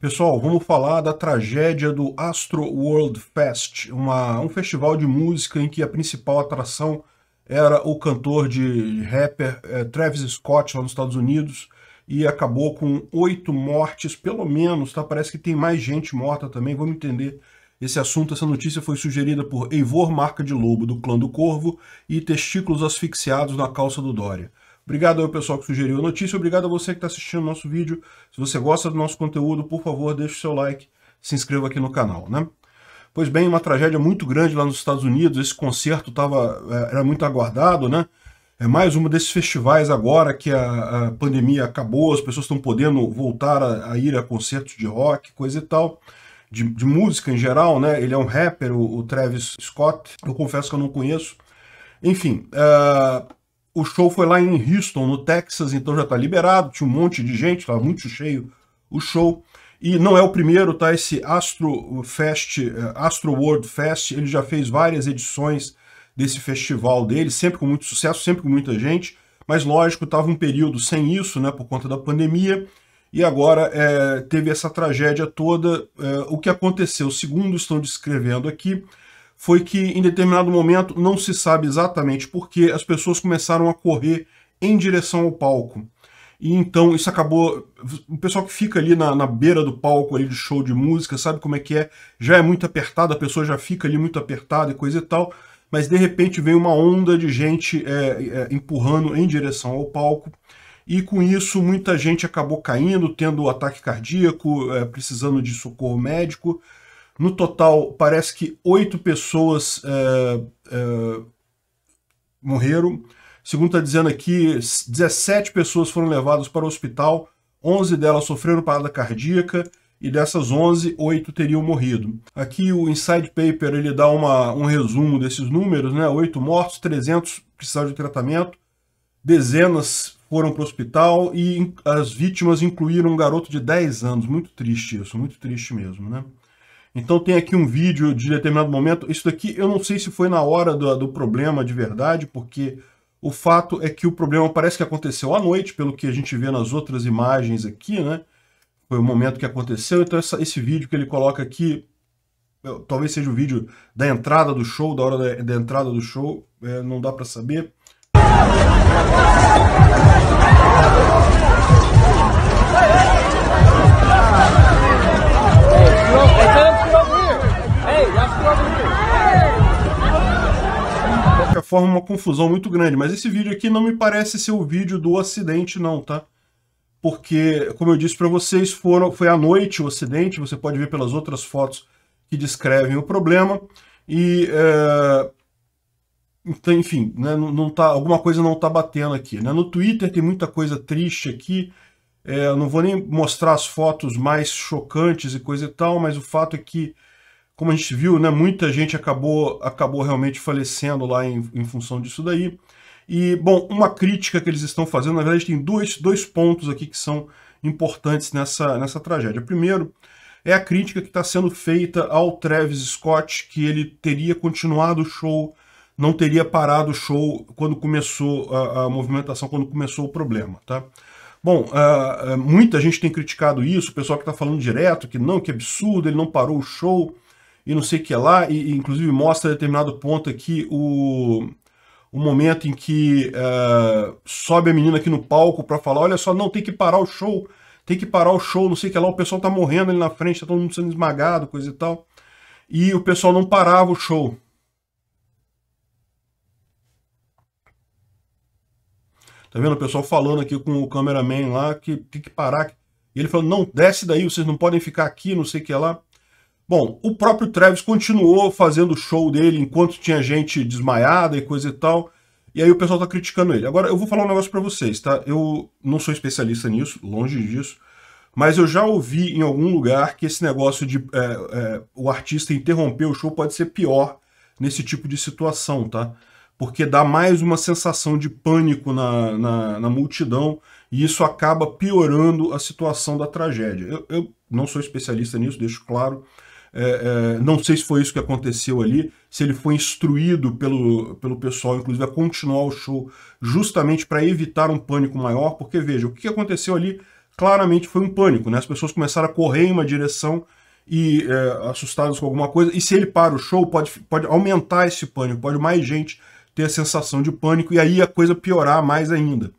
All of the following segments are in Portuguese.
Pessoal, vamos falar da tragédia do Astro World Fest, uma, um festival de música em que a principal atração era o cantor de rapper é, Travis Scott lá nos Estados Unidos e acabou com oito mortes, pelo menos, tá? Parece que tem mais gente morta também, vamos entender esse assunto. Essa notícia foi sugerida por Eivor Marca de Lobo, do Clã do Corvo, e Testículos Asfixiados na Calça do Dória. Obrigado ao pessoal que sugeriu a notícia, obrigado a você que está assistindo o nosso vídeo. Se você gosta do nosso conteúdo, por favor, deixe o seu like, se inscreva aqui no canal, né? Pois bem, uma tragédia muito grande lá nos Estados Unidos, esse concerto tava, é, era muito aguardado, né? É mais um desses festivais agora que a, a pandemia acabou, as pessoas estão podendo voltar a, a, ir a concertos de rock, coisa e tal, de, de música em geral, né? Ele é um rapper, o, o, Travis Scott, eu confesso que eu não conheço. Enfim, uh, o show foi lá em Houston, no Texas, então já está liberado, tinha um monte de gente, estava muito cheio o show. E não é o primeiro, tá? Esse Astro Fest, eh, Astro World Fest, ele já fez várias edições desse festival dele, sempre com muito sucesso, sempre com muita gente, mas lógico, estava um período sem isso, né, por conta da pandemia, e agora é, teve essa tragédia toda. É, o que aconteceu, segundo estão descrevendo aqui, foi que em determinado momento, não se sabe exatamente porque, as pessoas começaram a correr em direção ao palco. E então isso acabou. O pessoal que fica ali na, na, beira do palco ali de show de música sabe como é que é. Já é muito apertado, a pessoa já fica ali muito apertada e coisa e tal. Mas de repente vem uma onda de gente é, é, empurrando em direção ao palco. E com isso, muita gente acabou caindo, tendo ataque cardíaco, é, precisando de socorro médico. No total, parece que oito pessoas é, é, morreram. Segundo está dizendo aqui, 17 pessoas foram levadas para o hospital, 11 delas sofreram parada cardíaca e dessas 11, 8 teriam morrido. Aqui o Inside Paper ele dá uma, um resumo desses números, né? 8 mortos, 300 precisaram de tratamento, dezenas foram para o hospital e as vítimas incluíram um garoto de 10 anos. Muito triste isso, muito triste mesmo, né? Então tem aqui um vídeo de determinado momento. Isso daqui eu não sei se foi na hora do, do problema de verdade, porque o fato é que o problema parece que aconteceu à noite, pelo que a gente vê nas outras imagens aqui, né? Foi o momento que aconteceu. Então essa, esse vídeo que ele coloca aqui, talvez seja o vídeo da entrada do show, da hora da, da entrada do show, é, não dá para saber. forma, uma confusão muito grande. Mas esse vídeo aqui não me parece ser o vídeo do acidente, não, tá? Porque, como eu disse para vocês, foram, foi à noite o acidente, você pode ver pelas outras fotos que descrevem o problema. E, é... então, enfim, né, não, tá, alguma coisa não está batendo aqui. Né? No Twitter tem muita coisa triste aqui, é, eu não vou nem mostrar as fotos mais chocantes e coisa e tal, mas o fato é que como a gente viu, né, muita gente acabou, acabou realmente falecendo lá em, em função disso daí. E, bom, uma crítica que eles estão fazendo, na verdade, tem dois, dois pontos aqui que são importantes nessa, nessa tragédia. Primeiro, é a crítica que está sendo feita ao Travis Scott, que ele teria continuado o show, não teria parado o show quando começou a, a movimentação, quando começou o problema, tá? Bom, uh, muita gente tem criticado isso, o pessoal que está falando direto que não, que absurdo, ele não parou o show e não sei o que é lá, e, e inclusive mostra a determinado ponto aqui o, o momento em que uh, sobe a menina aqui no palco para falar, olha só, não, tem que parar o show, tem que parar o show, não sei o que lá, o pessoal tá morrendo ali na frente, tá todo mundo sendo esmagado, coisa e tal. E o pessoal não parava o show. Tá vendo o pessoal falando aqui com o cameraman lá que tem que parar. E ele falou, não, desce daí, vocês não podem ficar aqui, não sei o que lá. Bom, o próprio Travis continuou fazendo o show dele enquanto tinha gente desmaiada e coisa e tal. E aí o pessoal tá criticando ele. Agora, eu vou falar um negócio pra vocês, tá? Eu não sou especialista nisso, longe disso. Mas eu já ouvi em algum lugar que esse negócio de é, é, o artista interromper o show pode ser pior nesse tipo de situação, tá? Porque dá mais uma sensação de pânico na, na, na multidão e isso acaba piorando a situação da tragédia. Eu, eu não sou especialista nisso, deixo claro. É, é, não sei se foi isso que aconteceu ali, se ele foi instruído pelo, pelo pessoal, inclusive, a continuar o show justamente para evitar um pânico maior, porque veja, o que aconteceu ali claramente foi um pânico, né? As pessoas começaram a correr em uma direção e é, assustadas com alguma coisa, e se ele para o show, pode, pode aumentar esse pânico, pode mais gente ter a sensação de pânico e aí a coisa piorar mais ainda.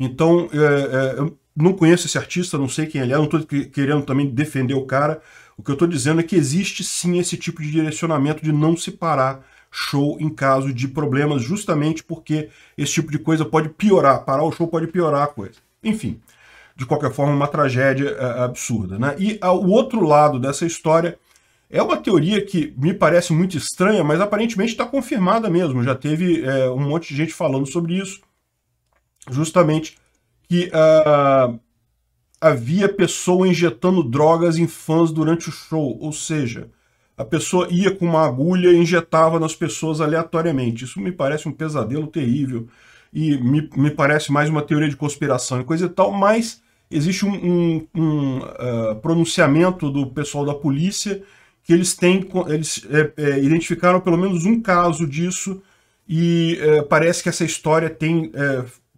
Então, é, é, eu não conheço esse artista, não sei quem ele é, não estou querendo também defender o cara, o que eu estou dizendo é que existe sim esse tipo de direcionamento de não se parar show em caso de problemas, justamente porque esse tipo de coisa pode piorar, parar o show pode piorar a coisa. Enfim, de qualquer forma, uma tragédia é, absurda. Né? E a, ah, o outro lado dessa história é uma teoria que me parece muito estranha, mas aparentemente está confirmada mesmo. Já teve é, um monte de gente falando sobre isso, justamente que uh, havia pessoa injetando drogas em fãs durante o show, ou seja, a pessoa ia com uma agulha e injetava nas pessoas aleatoriamente. Isso me parece um pesadelo terrível e me, me parece mais uma teoria de conspiração e coisa e tal, mas existe um, um, um uh, pronunciamento do pessoal da polícia que eles têm, eles é, é, identificaram pelo menos um caso disso e é, parece que essa história tem,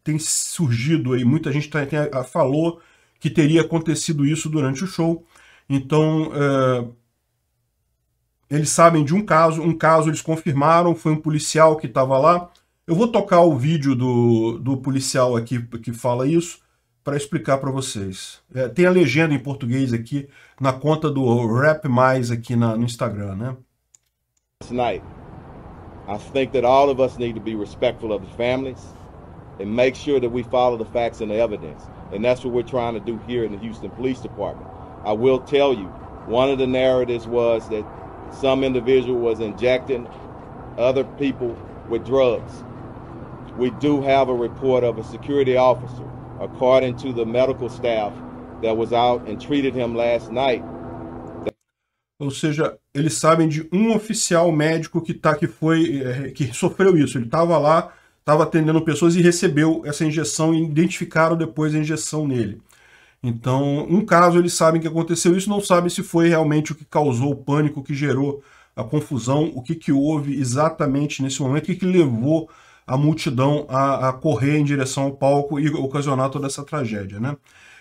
tem surgido aí. Muita gente tá, tem, a, falou que teria acontecido isso durante o show. Então, é, eles sabem de um caso, um caso eles confirmaram, foi um policial que estava lá. Eu vou tocar o vídeo do, do policial aqui que fala isso para explicar para vocês. É, tem a legenda em português aqui na conta do Rap Mais aqui na, no Instagram, né? Tonight, I think that all of us need to be respectful of the families and make sure that we follow the facts and the evidence. And that's what we're trying to do here in the Houston Police Department. I will tell you, one of the narratives was that some individual was injecting other people with drugs. We do have a report of a security officer, according to the medical staff, that was out and treated him last night. Ou seja, eles sabem de um oficial médico que tá que foi eh, que sofreu isso. Ele estava lá estava atendendo pessoas e recebeu essa injeção e identificaram depois a injeção nele. Então, um caso eles sabem que aconteceu isso, não sabem se foi realmente o que causou o pânico, o que gerou a confusão, o que, que houve exatamente nesse momento, o que, que levou a multidão a, a correr em direção ao palco e ocasionar toda essa tragédia. Né?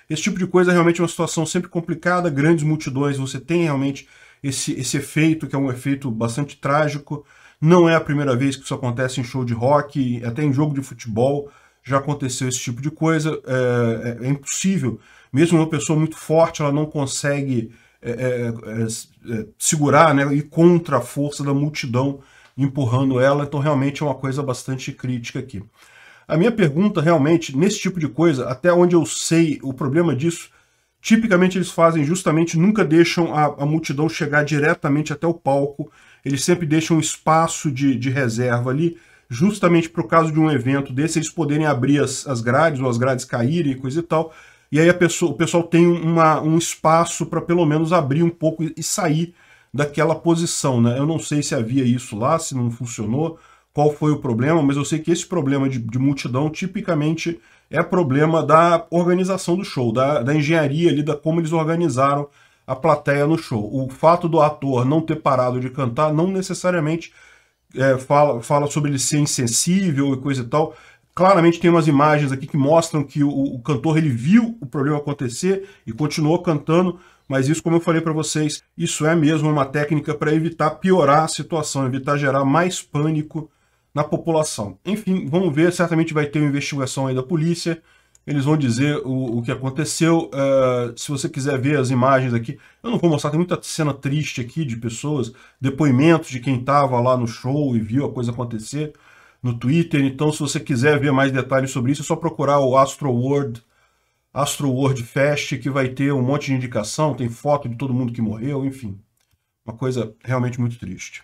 Esse tipo de coisa é realmente uma situação sempre complicada, grandes multidões, você tem realmente esse, esse efeito, que é um efeito bastante trágico, não é a primeira vez que isso acontece em show de rock, até em jogo de futebol já aconteceu esse tipo de coisa. É, é, é impossível. Mesmo uma pessoa muito forte, ela não consegue é, é, é, é segurar né, e contra a força da multidão empurrando ela. Então, realmente é uma coisa bastante crítica aqui. A minha pergunta, realmente, nesse tipo de coisa, até onde eu sei o problema disso Tipicamente eles fazem justamente, nunca deixam a, a multidão chegar diretamente até o palco, eles sempre deixam um espaço de, de reserva ali, justamente para o caso de um evento desse, eles poderem abrir as, as grades ou as grades caírem e coisa e tal, e aí pessoa, o pessoal tem uma, um espaço para pelo menos abrir um pouco e, e sair daquela posição. Né? Eu não sei se havia isso lá, se não funcionou, qual foi o problema, mas eu sei que esse problema de, de multidão tipicamente é problema da organização do show, da, da engenharia ali, da como eles organizaram a plateia no show. O fato do ator não ter parado de cantar não necessariamente é, fala, fala sobre ele ser insensível e coisa e tal. Claramente tem umas imagens aqui que mostram que o, o cantor ele viu o problema acontecer e continuou cantando, mas isso, como eu falei para vocês, isso é mesmo uma técnica para evitar piorar a situação, evitar gerar mais pânico na população. Enfim, vamos ver, certamente vai ter uma investigação aí da polícia, eles vão dizer o, o que aconteceu. Uh, se você quiser ver as imagens aqui, eu não vou mostrar, tem muita cena triste aqui de pessoas, depoimentos de quem estava lá no show e viu a coisa acontecer no Twitter. Então, se você quiser ver mais detalhes sobre isso, é só procurar o Astro World, Astro World Fest, que vai ter um monte de indicação, tem foto de todo mundo que morreu, enfim. Uma coisa realmente muito triste.